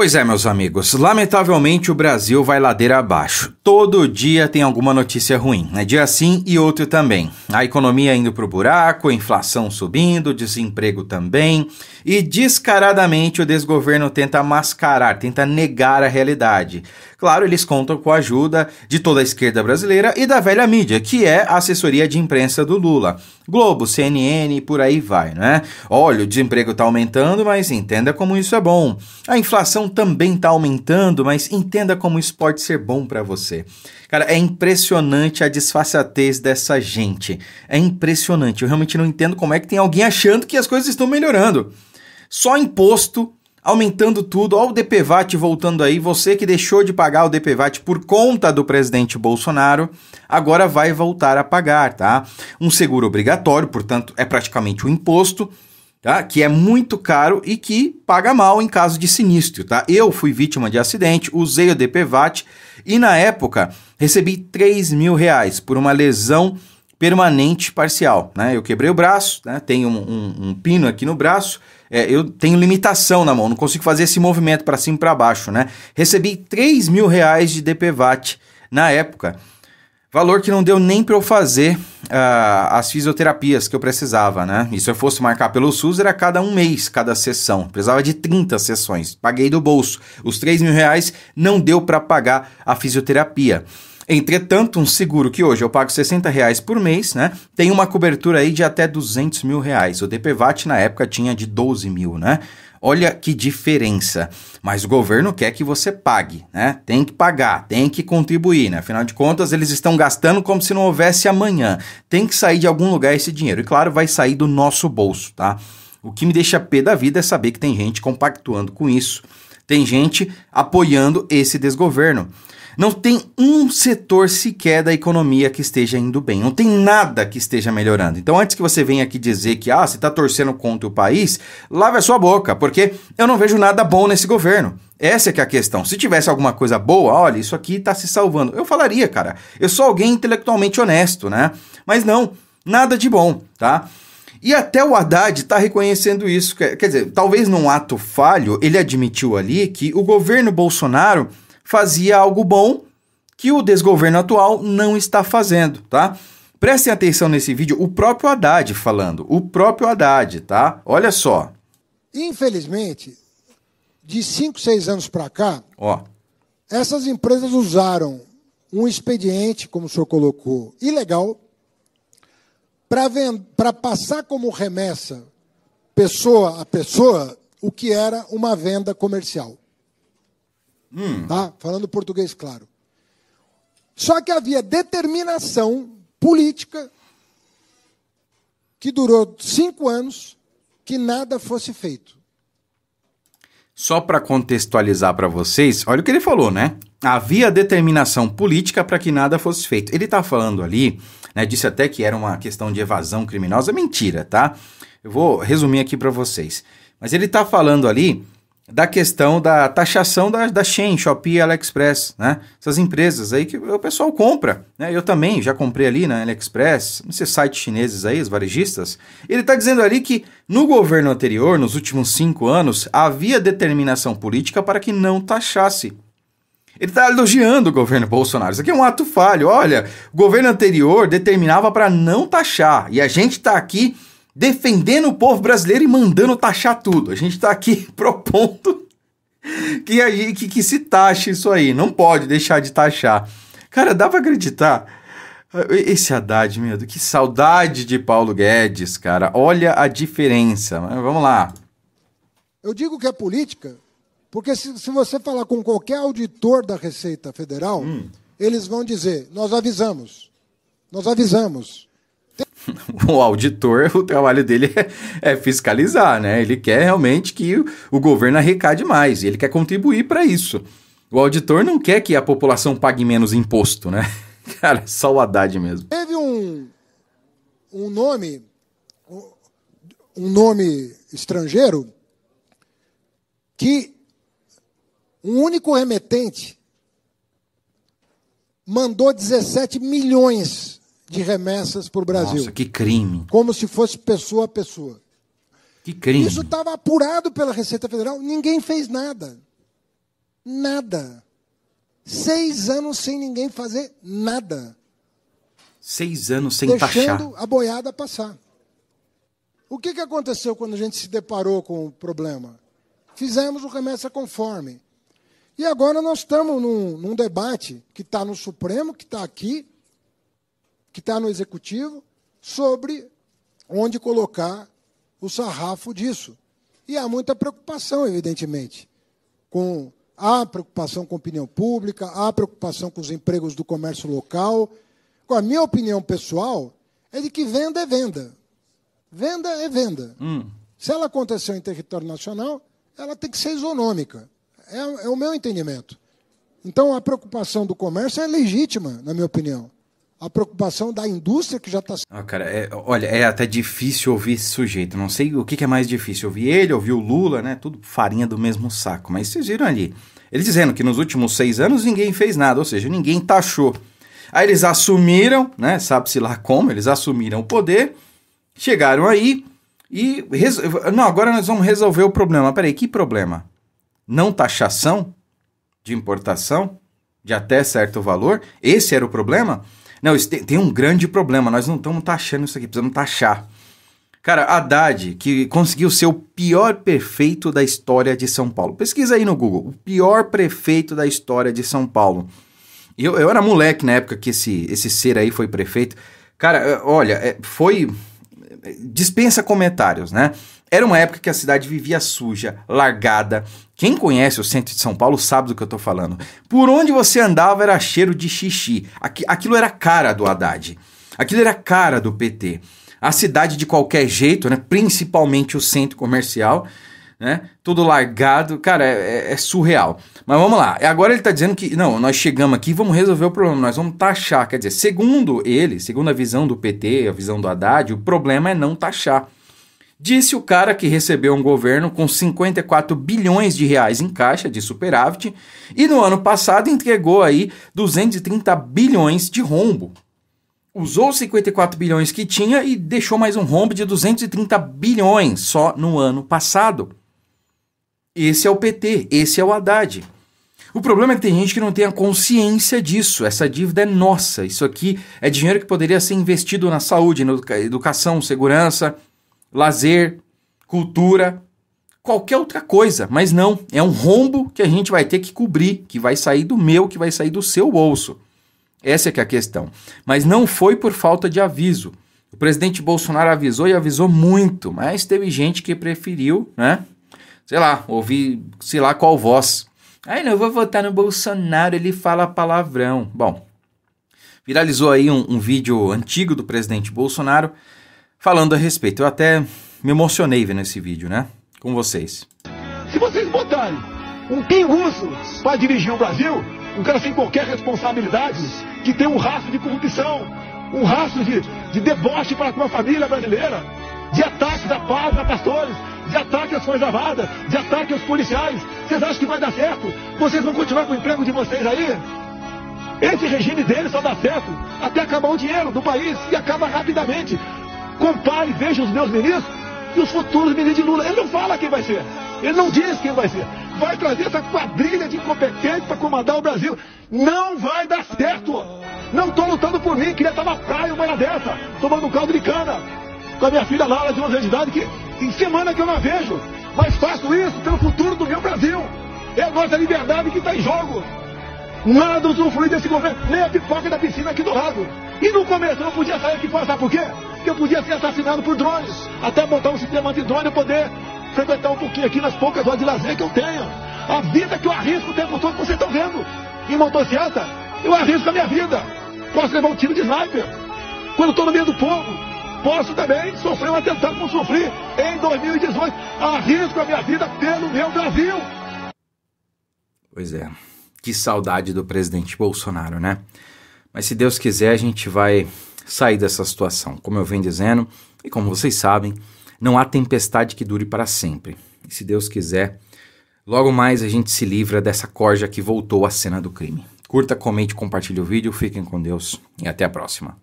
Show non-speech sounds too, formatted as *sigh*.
Pois é, meus amigos, lamentavelmente o Brasil vai ladeira abaixo. Todo dia tem alguma notícia ruim, né? Dia sim e outro também. A economia indo pro buraco, inflação subindo, desemprego também. E descaradamente o desgoverno tenta mascarar, tenta negar a realidade. Claro, eles contam com a ajuda de toda a esquerda brasileira e da velha mídia, que é a assessoria de imprensa do Lula. Globo, CNN, por aí vai, né? Olha, o desemprego tá aumentando, mas entenda como isso é bom. A inflação também está aumentando, mas entenda como isso pode ser bom para você. Cara, é impressionante a disfarçatez dessa gente. É impressionante. Eu realmente não entendo como é que tem alguém achando que as coisas estão melhorando. Só imposto aumentando tudo, olha o DPVAT voltando aí, você que deixou de pagar o DPVAT por conta do presidente Bolsonaro, agora vai voltar a pagar, tá? Um seguro obrigatório, portanto, é praticamente um imposto tá? Que é muito caro e que paga mal em caso de sinistro, tá? Eu fui vítima de acidente, usei o DPVAT e na época recebi 3 mil reais por uma lesão permanente parcial, né? Eu quebrei o braço, né? Tenho um, um, um pino aqui no braço, é, eu tenho limitação na mão, não consigo fazer esse movimento para cima e para baixo, né? Recebi 3 mil reais de DPVAT na época Valor que não deu nem para eu fazer uh, as fisioterapias que eu precisava, né? E se eu fosse marcar pelo SUS, era cada um mês, cada sessão. Precisava de 30 sessões. Paguei do bolso. Os 3 mil reais não deu para pagar a fisioterapia. Entretanto, um seguro que hoje eu pago 60 reais por mês, né? Tem uma cobertura aí de até 200 mil reais. O DPVAT na época tinha de 12 mil, né? Olha que diferença. Mas o governo quer que você pague, né? Tem que pagar, tem que contribuir, né? Afinal de contas, eles estão gastando como se não houvesse amanhã. Tem que sair de algum lugar esse dinheiro. E claro, vai sair do nosso bolso, tá? O que me deixa pé da vida é saber que tem gente compactuando com isso. Tem gente apoiando esse desgoverno. Não tem um setor sequer da economia que esteja indo bem, não tem nada que esteja melhorando. Então, antes que você venha aqui dizer que ah, você está torcendo contra o país, lave a sua boca, porque eu não vejo nada bom nesse governo. Essa é que é a questão. Se tivesse alguma coisa boa, olha, isso aqui está se salvando. Eu falaria, cara. Eu sou alguém intelectualmente honesto, né? Mas não, nada de bom, tá? E até o Haddad está reconhecendo isso. Quer dizer, talvez num ato falho, ele admitiu ali que o governo Bolsonaro fazia algo bom que o desgoverno atual não está fazendo, tá? Prestem atenção nesse vídeo, o próprio Haddad falando, o próprio Haddad, tá? Olha só. Infelizmente, de 5, 6 anos para cá, Ó. essas empresas usaram um expediente, como o senhor colocou, ilegal, para passar como remessa, pessoa a pessoa, o que era uma venda comercial. Hum. Tá? Falando português, claro. Só que havia determinação política que durou cinco anos que nada fosse feito. Só para contextualizar para vocês, olha o que ele falou, né? Havia determinação política para que nada fosse feito. Ele está falando ali, né, disse até que era uma questão de evasão criminosa, mentira, tá? Eu vou resumir aqui para vocês. Mas ele está falando ali da questão da taxação da, da Shein, Shopee AliExpress, né? Essas empresas aí que o pessoal compra, né? Eu também já comprei ali na AliExpress, esses sites chineses aí, os varejistas. Ele está dizendo ali que no governo anterior, nos últimos cinco anos, havia determinação política para que não taxasse. Ele está elogiando o governo Bolsonaro. Isso aqui é um ato falho. Olha, o governo anterior determinava para não taxar e a gente está aqui defendendo o povo brasileiro e mandando taxar tudo. A gente está aqui *laughs* propondo que, aí que, que se taxe isso aí. Não pode deixar de taxar. Cara, dá para acreditar. Esse Haddad, meu, que saudade de Paulo Guedes, cara. Olha a diferença. Vamos lá. Eu digo que é política, porque se, se você falar com qualquer auditor da Receita Federal, hum. eles vão dizer: nós avisamos. Nós avisamos. *laughs* o auditor, o trabalho dele é, é, fiscalizar, né? Ele quer realmente que o, governo arrecade mais, e ele quer contribuir para isso. O auditor não quer que a população pague menos imposto, né? *laughs* Cara, é só o Haddad mesmo. Teve um, um nome, um nome estrangeiro, que um único remetente mandou 17 milhões de remessas para o Brasil. Nossa, que crime. Como se fosse pessoa a pessoa. Que crime. Isso estava apurado pela Receita Federal, ninguém fez nada. Nada. Seis anos sem ninguém fazer nada. Seis anos sem Deixando taxar. Deixando a boiada passar. O que, que aconteceu quando a gente se deparou com o problema? Fizemos o remessa conforme. E agora nós estamos num, num debate que está no Supremo, que está aqui, que está no executivo sobre onde colocar o sarrafo disso. E há muita preocupação, evidentemente, com há preocupação com a opinião pública, há preocupação com os empregos do comércio local. com a minha opinião pessoal é de que venda é venda. Venda é venda. Hum. Se ela aconteceu em território nacional, ela tem que ser isonômica. É, é o meu entendimento. Então, a preocupação do comércio é legítima, na minha opinião a preocupação da indústria que já está. Ah, cara, é, olha, é até difícil ouvir esse sujeito. Não sei o que, que é mais difícil, ouvir ele, ouvir o Lula, né? Tudo farinha do mesmo saco. Mas vocês viram ali. Ele dizendo que nos últimos seis anos ninguém fez nada, ou seja, ninguém taxou. Aí eles assumiram, né? Sabe-se lá como, eles assumiram o poder, chegaram aí e. Resol... Não, agora nós vamos resolver o problema. Peraí, que problema? Não taxação de importação de até certo valor? Esse era o problema? Não, isso tem, tem um grande problema. Nós não estamos taxando isso aqui, precisamos taxar. Cara, Haddad, que conseguiu ser o pior prefeito da história de São Paulo. Pesquisa aí no Google, o pior prefeito da história de São Paulo. Eu, eu era moleque na época que esse, esse ser aí foi prefeito. Cara, eh, olha, eh, foi. Eh, dispensa comentários, né? Era uma época que a cidade vivia suja, largada. Quem conhece o centro de São Paulo sabe do que eu tô falando. Por onde você andava era cheiro de xixi. Aquilo era cara do Haddad. Aquilo era cara do PT. A cidade de qualquer jeito, né? principalmente o centro comercial, né? Tudo largado, cara, é, é, é surreal. Mas vamos lá. Agora ele está dizendo que não, nós chegamos aqui, vamos resolver o problema, nós vamos taxar. Quer dizer, segundo ele, segundo a visão do PT, a visão do Haddad, o problema é não taxar. Disse o cara que recebeu um governo com 54 bilhões de reais em caixa de superávit e no ano passado entregou aí 230 bilhões de rombo. Usou 54 bilhões que tinha e deixou mais um rombo de 230 bilhões só no ano passado. Esse é o PT, esse é o Haddad. O problema é que tem gente que não tem a consciência disso. Essa dívida é nossa. Isso aqui é dinheiro que poderia ser investido na saúde, na educação, segurança, lazer, cultura, qualquer outra coisa, mas não, é um rombo que a gente vai ter que cobrir, que vai sair do meu, que vai sair do seu bolso. Essa é que é a questão. Mas não foi por falta de aviso. O presidente Bolsonaro avisou e avisou muito, mas teve gente que preferiu, né? Sei lá, ouvir, sei lá qual voz. Aí não, eu vou votar no Bolsonaro, ele fala palavrão. Bom, viralizou aí um, um vídeo antigo do presidente Bolsonaro falando a respeito. Eu até me emocionei vendo esse vídeo, né? Com vocês. Se vocês botarem um pinguço para dirigir o Brasil, um cara sem qualquer responsabilidade, que tem um rastro de corrupção, um rastro de, de deboche para com a família brasileira, de ataques à paz, a pastores, de ataque às Forças Armadas, de ataque aos policiais. Vocês acham que vai dar certo? Vocês vão continuar com o emprego de vocês aí? Esse regime dele só dá certo até acabar o dinheiro do país e acaba rapidamente. Compare, veja os meus ministros e os futuros ministros de Lula. Ele não fala quem vai ser. Ele não diz quem vai ser. Vai trazer essa quadrilha de incompetentes para comandar o Brasil. Não vai dar certo. Não estou lutando por mim. Queria estar na praia uma hora dessa, tomando um caldo de cana. Com a minha filha Laura, é de 11 anos de idade, que em semana que eu não a vejo. Mas faço isso pelo futuro do meu Brasil. É a nossa liberdade que está em jogo nada usufrui desse governo, nem a pipoca da piscina aqui do lado. E no começo não podia sair aqui fora, sabe por quê? Porque eu podia ser assassinado por drones, até montar um sistema de drone e poder frequentar um pouquinho aqui nas poucas horas de lazer que eu tenho. A vida que eu arrisco o tempo todo, vocês estão vendo. Em motocicleta, eu arrisco a minha vida. Posso levar um tiro de sniper. Quando estou no meio do povo, posso também sofrer um atentado como sofri em 2018. Arrisco a minha vida pelo meu Brasil. Pois é. Que saudade do presidente Bolsonaro, né? Mas se Deus quiser, a gente vai sair dessa situação. Como eu venho dizendo, e como vocês sabem, não há tempestade que dure para sempre. E se Deus quiser, logo mais a gente se livra dessa corja que voltou à cena do crime. Curta, comente, compartilhe o vídeo, fiquem com Deus e até a próxima.